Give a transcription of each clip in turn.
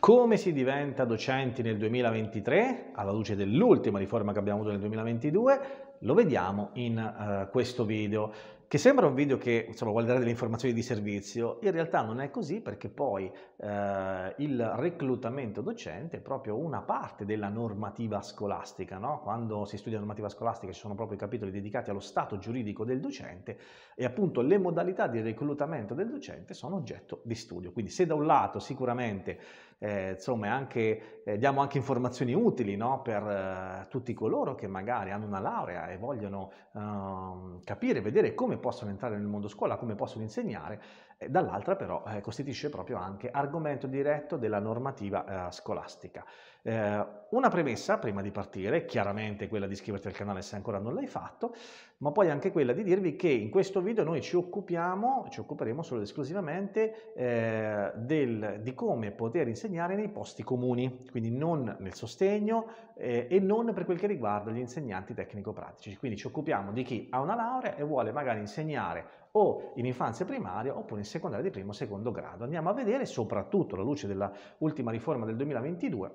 Come si diventa docenti nel 2023, alla luce dell'ultima riforma che abbiamo avuto nel 2022, lo vediamo in uh, questo video che sembra un video che insomma, vuole dare delle informazioni di servizio, in realtà non è così perché poi eh, il reclutamento docente è proprio una parte della normativa scolastica. No? Quando si studia normativa scolastica ci sono proprio i capitoli dedicati allo stato giuridico del docente e appunto le modalità di reclutamento del docente sono oggetto di studio. Quindi se da un lato sicuramente eh, insomma, anche, eh, diamo anche informazioni utili no? per eh, tutti coloro che magari hanno una laurea e vogliono ehm, capire, vedere come possono entrare nel mondo scuola, come possono insegnare dall'altra però eh, costituisce proprio anche argomento diretto della normativa eh, scolastica. Eh, una premessa prima di partire, chiaramente quella di iscriverti al canale se ancora non l'hai fatto, ma poi anche quella di dirvi che in questo video noi ci occupiamo, ci occuperemo solo ed esclusivamente eh, del, di come poter insegnare nei posti comuni, quindi non nel sostegno eh, e non per quel che riguarda gli insegnanti tecnico-pratici. Quindi ci occupiamo di chi ha una laurea e vuole magari insegnare o in infanzia primaria oppure in secondaria di primo o secondo grado. Andiamo a vedere soprattutto alla luce dell'ultima riforma del 2022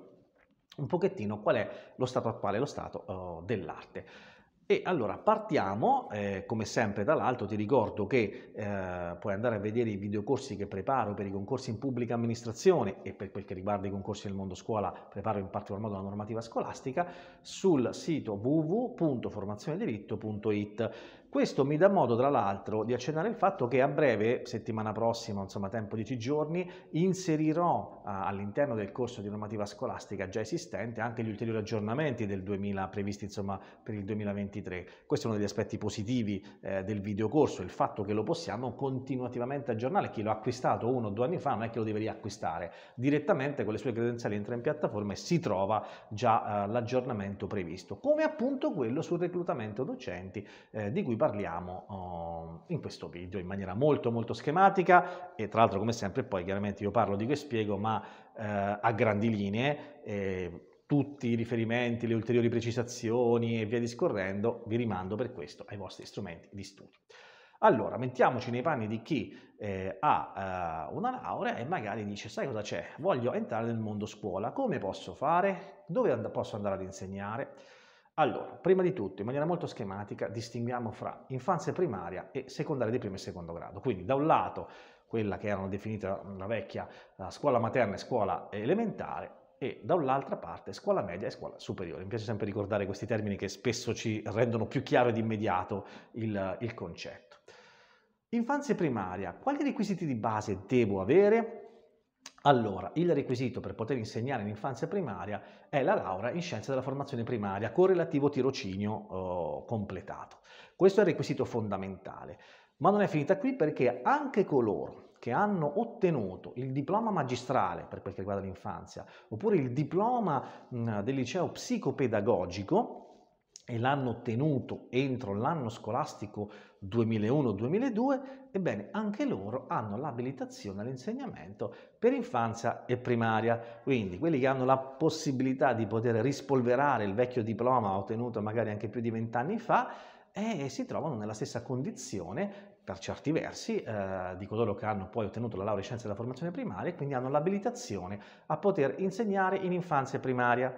un pochettino qual è lo stato attuale, lo stato uh, dell'arte. E allora partiamo, eh, come sempre dall'alto, ti ricordo che eh, puoi andare a vedere i videocorsi che preparo per i concorsi in pubblica amministrazione e per quel che riguarda i concorsi nel mondo scuola preparo in particolar modo la normativa scolastica sul sito www.formazionedelitto.it. Questo mi dà modo tra l'altro di accennare il fatto che a breve, settimana prossima, insomma tempo 10 giorni, inserirò eh, all'interno del corso di normativa scolastica già esistente anche gli ulteriori aggiornamenti del 2000, previsti insomma per il 2020 2023. Questo è uno degli aspetti positivi eh, del videocorso, il fatto che lo possiamo continuativamente aggiornare. Chi l'ha acquistato uno o due anni fa non è che lo deve riacquistare, direttamente con le sue credenziali entra in piattaforma e si trova già eh, l'aggiornamento previsto, come appunto quello sul reclutamento docenti eh, di cui parliamo oh, in questo video in maniera molto molto schematica e tra l'altro come sempre poi chiaramente io parlo di che spiego ma eh, a grandi linee tutti i riferimenti, le ulteriori precisazioni e via discorrendo, vi rimando per questo ai vostri strumenti di studio. Allora, mettiamoci nei panni di chi eh, ha eh, una laurea e magari dice, sai cosa c'è? Voglio entrare nel mondo scuola, come posso fare? Dove and posso andare ad insegnare? Allora, prima di tutto, in maniera molto schematica, distinguiamo fra infanzia primaria e secondaria di primo e secondo grado. Quindi, da un lato, quella che erano definite la vecchia scuola materna e scuola elementare, e dall'altra parte scuola media e scuola superiore. Mi piace sempre ricordare questi termini che spesso ci rendono più chiaro ed immediato il, il concetto. Infanzia primaria, quali requisiti di base devo avere? Allora, il requisito per poter insegnare in infanzia primaria è la laurea in scienze della formazione primaria con relativo tirocinio eh, completato. Questo è il requisito fondamentale. Ma non è finita qui perché anche coloro che hanno ottenuto il diploma magistrale per quel che riguarda l'infanzia, oppure il diploma del liceo psicopedagogico, e l'hanno ottenuto entro l'anno scolastico 2001-2002, ebbene anche loro hanno l'abilitazione all'insegnamento per infanzia e primaria. Quindi quelli che hanno la possibilità di poter rispolverare il vecchio diploma ottenuto magari anche più di vent'anni fa, e eh, si trovano nella stessa condizione per certi versi, eh, di coloro che hanno poi ottenuto la laurea in scienze della formazione primaria e quindi hanno l'abilitazione a poter insegnare in infanzia primaria.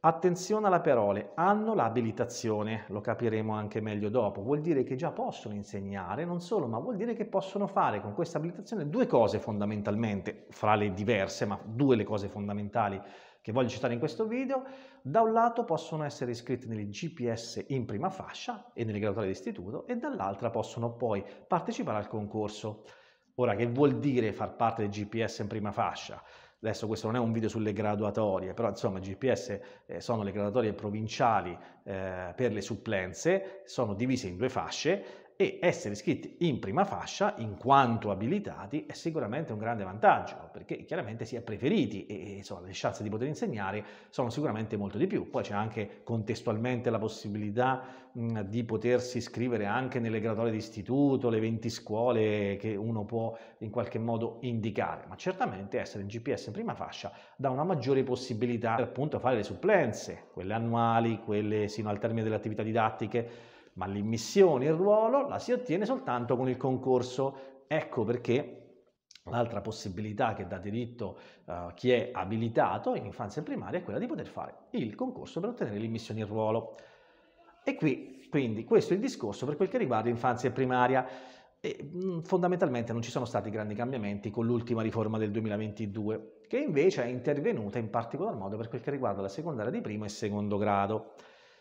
Attenzione alle parole, hanno l'abilitazione, lo capiremo anche meglio dopo, vuol dire che già possono insegnare, non solo, ma vuol dire che possono fare con questa abilitazione due cose fondamentalmente, fra le diverse, ma due le cose fondamentali che voglio citare in questo video, da un lato possono essere iscritti nel GPS in prima fascia e nelle graduatorie d'istituto e dall'altra possono poi partecipare al concorso. Ora, che vuol dire far parte del GPS in prima fascia? Adesso questo non è un video sulle graduatorie, però insomma GPS eh, sono le graduatorie provinciali eh, per le supplenze, sono divise in due fasce e essere iscritti in prima fascia in quanto abilitati è sicuramente un grande vantaggio perché chiaramente si è preferiti e insomma, le chance di poter insegnare sono sicuramente molto di più. Poi c'è anche contestualmente la possibilità mh, di potersi iscrivere anche nelle graduali di istituto, le 20 scuole che uno può in qualche modo indicare, ma certamente essere in GPS in prima fascia dà una maggiore possibilità appunto a fare le supplenze, quelle annuali, quelle sino al termine delle attività didattiche ma l'immissione, il ruolo la si ottiene soltanto con il concorso. Ecco perché l'altra possibilità che dà diritto uh, chi è abilitato in infanzia e primaria è quella di poter fare il concorso per ottenere l'immissione in ruolo. E qui, quindi, questo è il discorso per quel che riguarda infanzia e primaria. E, mh, mm, fondamentalmente non ci sono stati grandi cambiamenti con l'ultima riforma del 2022, che invece è intervenuta in particolar modo per quel che riguarda la secondaria di primo e secondo grado.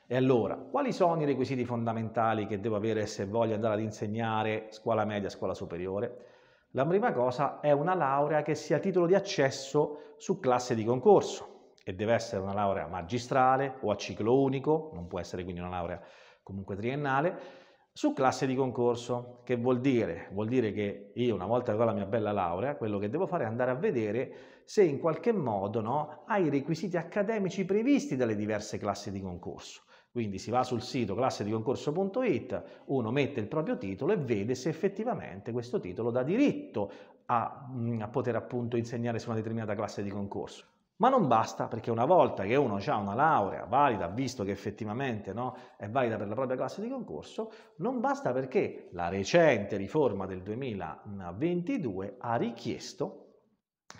E allora, quali sono i requisiti fondamentali che devo avere se voglio andare ad insegnare scuola media, scuola superiore? La prima cosa è una laurea che sia titolo di accesso su classe di concorso e deve essere una laurea magistrale o a ciclo unico, non può essere quindi una laurea comunque triennale, su classe di concorso, che vuol dire? Vuol dire che io una volta che ho la mia bella laurea, quello che devo fare è andare a vedere se in qualche modo no, ha i requisiti accademici previsti dalle diverse classi di concorso. Quindi si va sul sito classediconcorso.it, uno mette il proprio titolo e vede se effettivamente questo titolo dà diritto a, mm, a poter appunto insegnare su una determinata classe di concorso. Ma non basta perché una volta che uno ha una laurea valida, visto che effettivamente no, è valida per la propria classe di concorso, non basta perché la recente riforma del 2022 ha richiesto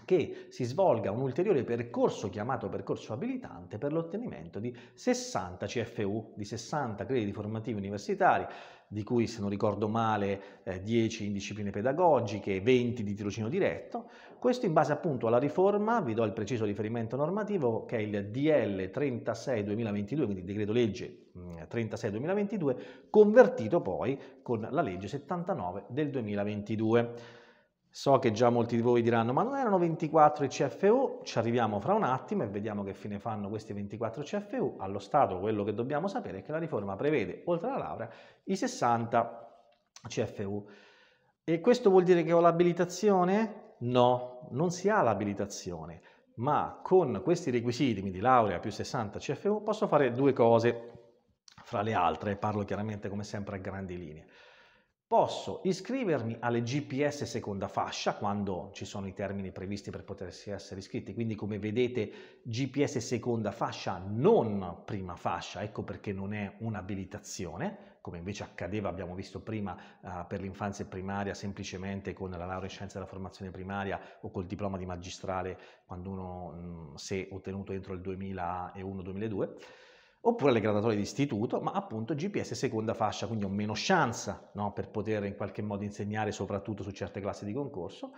che si svolga un ulteriore percorso chiamato percorso abilitante per l'ottenimento di 60 CFU, di 60 crediti formativi universitari, di cui se non ricordo male 10 eh, in discipline pedagogiche, 20 di tirocino diretto, questo in base appunto alla riforma, vi do il preciso riferimento normativo che è il DL 36-2022, quindi il decreto legge 36-2022, mm, convertito poi con la legge 79 del 2022. So che già molti di voi diranno, ma non erano 24 i CFU? Ci arriviamo fra un attimo e vediamo che fine fanno questi 24 CFU. Allo Stato quello che dobbiamo sapere è che la riforma prevede, oltre alla laurea, i 60 CFU. E questo vuol dire che ho l'abilitazione? No, non si ha l'abilitazione, ma con questi requisiti, quindi laurea più 60 CFU, posso fare due cose fra le altre, parlo chiaramente come sempre a grandi linee posso iscrivermi alle GPS seconda fascia quando ci sono i termini previsti per potersi essere iscritti, quindi come vedete GPS seconda fascia non prima fascia, ecco perché non è un'abilitazione, come invece accadeva, abbiamo visto prima, uh, per l'infanzia primaria, semplicemente con la laurea in scienze della formazione primaria o col diploma di magistrale, quando uno, mh, mm, è ottenuto entro il 2001-2002 oppure le graduatorie di istituto, ma appunto GPS seconda fascia, quindi ho meno chance no, per poter in qualche modo insegnare soprattutto su certe classi di concorso,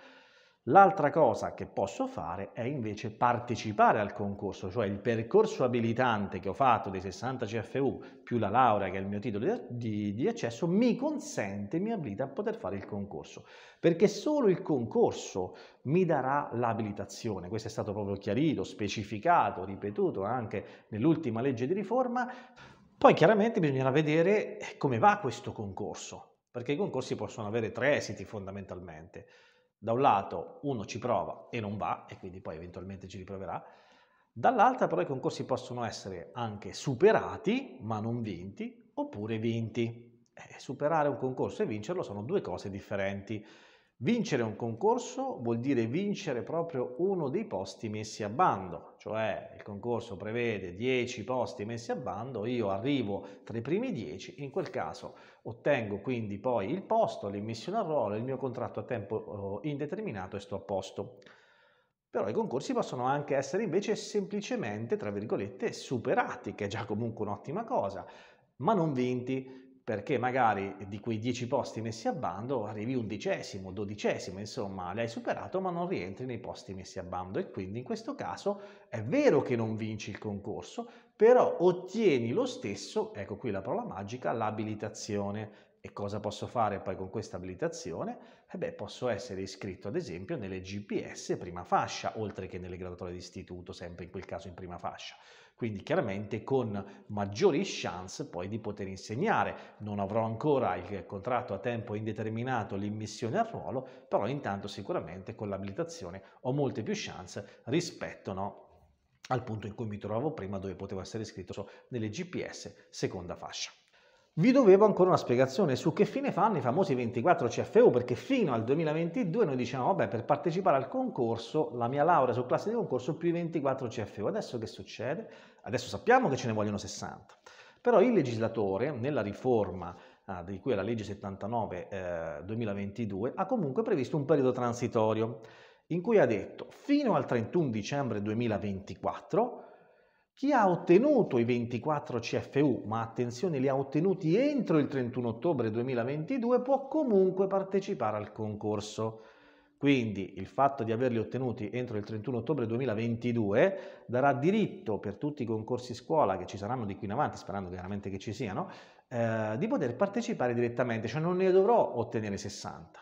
L'altra cosa che posso fare è invece partecipare al concorso, cioè il percorso abilitante che ho fatto dei 60 CFU più la laurea che è il mio titolo di, di accesso mi consente, mi abilita a poter fare il concorso, perché solo il concorso mi darà l'abilitazione. Questo è stato proprio chiarito, specificato, ripetuto anche nell'ultima legge di riforma. Poi chiaramente bisognerà vedere come va questo concorso, perché i concorsi possono avere tre esiti fondamentalmente. Da un lato uno ci prova e non va e quindi poi eventualmente ci riproverà, dall'altra però i concorsi possono essere anche superati ma non vinti oppure vinti. Eh, superare un concorso e vincerlo sono due cose differenti. Vincere un concorso vuol dire vincere proprio uno dei posti messi a bando, cioè il concorso prevede 10 posti messi a bando, io arrivo tra i primi 10, in quel caso ottengo quindi poi il posto, l'immissione a ruolo, il mio contratto a tempo eh, indeterminato e sto a posto. Però i concorsi possono anche essere invece semplicemente, tra virgolette, superati, che è già comunque un'ottima cosa, ma non vinti perché magari di quei 10 posti messi a bando arrivi undicesimo, dodicesimo, insomma li hai superato ma non rientri nei posti messi a bando e quindi in questo caso è vero che non vinci il concorso, però ottieni lo stesso, ecco qui la parola magica, l'abilitazione. E cosa posso fare poi con questa abilitazione? Eh beh, posso essere iscritto ad esempio nelle GPS prima fascia, oltre che nelle graduatorie di istituto, sempre in quel caso in prima fascia quindi chiaramente con maggiori chance poi di poter insegnare. Non avrò ancora il contratto a tempo indeterminato, l'immissione al ruolo, però intanto sicuramente con l'abilitazione ho molte più chance rispetto no, al punto in cui mi trovavo prima dove potevo essere iscritto nelle GPS seconda fascia. Vi dovevo ancora una spiegazione su che fine fanno i famosi 24 CFU, perché fino al 2022 noi dicevamo, vabbè, per partecipare al concorso, la mia laurea su classe di concorso più i 24 CFU. Adesso che succede? Adesso sappiamo che ce ne vogliono 60. Però il legislatore, nella riforma ah, di cui è la legge 79 eh, 2022, ha comunque previsto un periodo transitorio in cui ha detto fino al 31 dicembre 2024 chi ha ottenuto i 24 CFU, ma attenzione, li ha ottenuti entro il 31 ottobre 2022, può comunque partecipare al concorso. Quindi il fatto di averli ottenuti entro il 31 ottobre 2022 darà diritto per tutti i concorsi scuola che ci saranno di qui in avanti, sperando chiaramente che ci siano, eh, di poter partecipare direttamente, cioè non ne dovrò ottenere 60,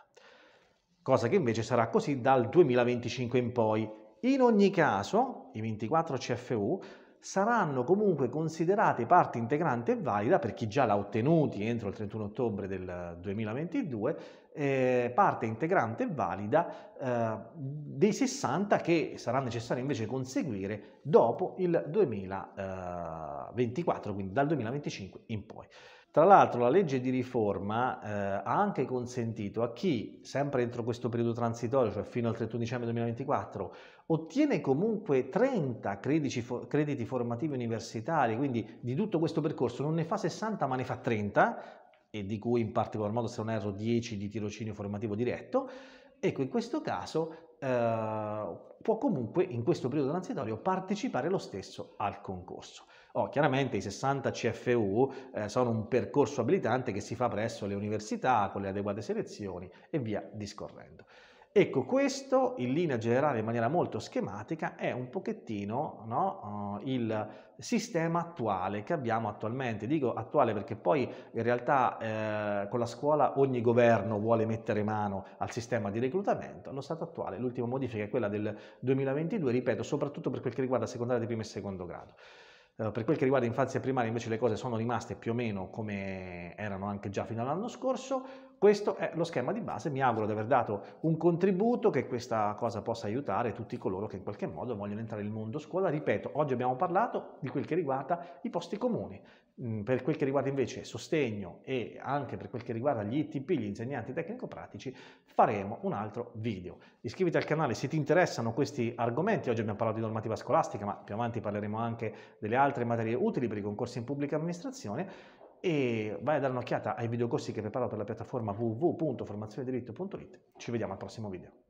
cosa che invece sarà così dal 2025 in poi. In ogni caso, i 24 CFU saranno comunque considerate parte integrante e valida per chi già l'ha ottenuti entro il 31 ottobre del 2022, eh, parte integrante e valida eh, dei 60 che sarà necessario invece conseguire dopo il 2024, quindi dal 2025 in poi. Tra l'altro la legge di riforma eh, ha anche consentito a chi, sempre entro questo periodo transitorio, cioè fino al 31 dicembre 2024, ottiene comunque 30 crediti, crediti formativi universitari, quindi di tutto questo percorso non ne fa 60 ma ne fa 30, e di cui in particolar modo, se non erro, 10 di tirocinio formativo diretto, Ecco, in questo caso eh, può comunque in questo periodo transitorio partecipare lo stesso al concorso. Oh, chiaramente i 60 CFU eh, sono un percorso abilitante che si fa presso le università con le adeguate selezioni e via discorrendo. Ecco, questo in linea generale, in maniera molto schematica, è un pochettino no, eh, il sistema attuale che abbiamo attualmente. Dico attuale perché poi in realtà eh, con la scuola ogni governo vuole mettere mano al sistema di reclutamento. Allo stato attuale l'ultima modifica è quella del 2022, ripeto, soprattutto per quel che riguarda secondaria di primo e secondo grado. Eh, per quel che riguarda infanzia primaria invece le cose sono rimaste più o meno come erano anche già fino all'anno scorso, questo è lo schema di base, mi auguro di aver dato un contributo, che questa cosa possa aiutare tutti coloro che in qualche modo vogliono entrare nel mondo scuola. Ripeto, oggi abbiamo parlato di quel che riguarda i posti comuni, mm, per quel che riguarda invece sostegno e anche per quel che riguarda gli ITP, gli insegnanti tecnico-pratici, faremo un altro video. Iscriviti al canale se ti interessano questi argomenti, oggi abbiamo parlato di normativa scolastica, ma più avanti parleremo anche delle altre materie utili per i concorsi in pubblica amministrazione e vai a dare un'occhiata ai videocorsi che preparo per la piattaforma www.formazionediritto.it. Ci vediamo al prossimo video.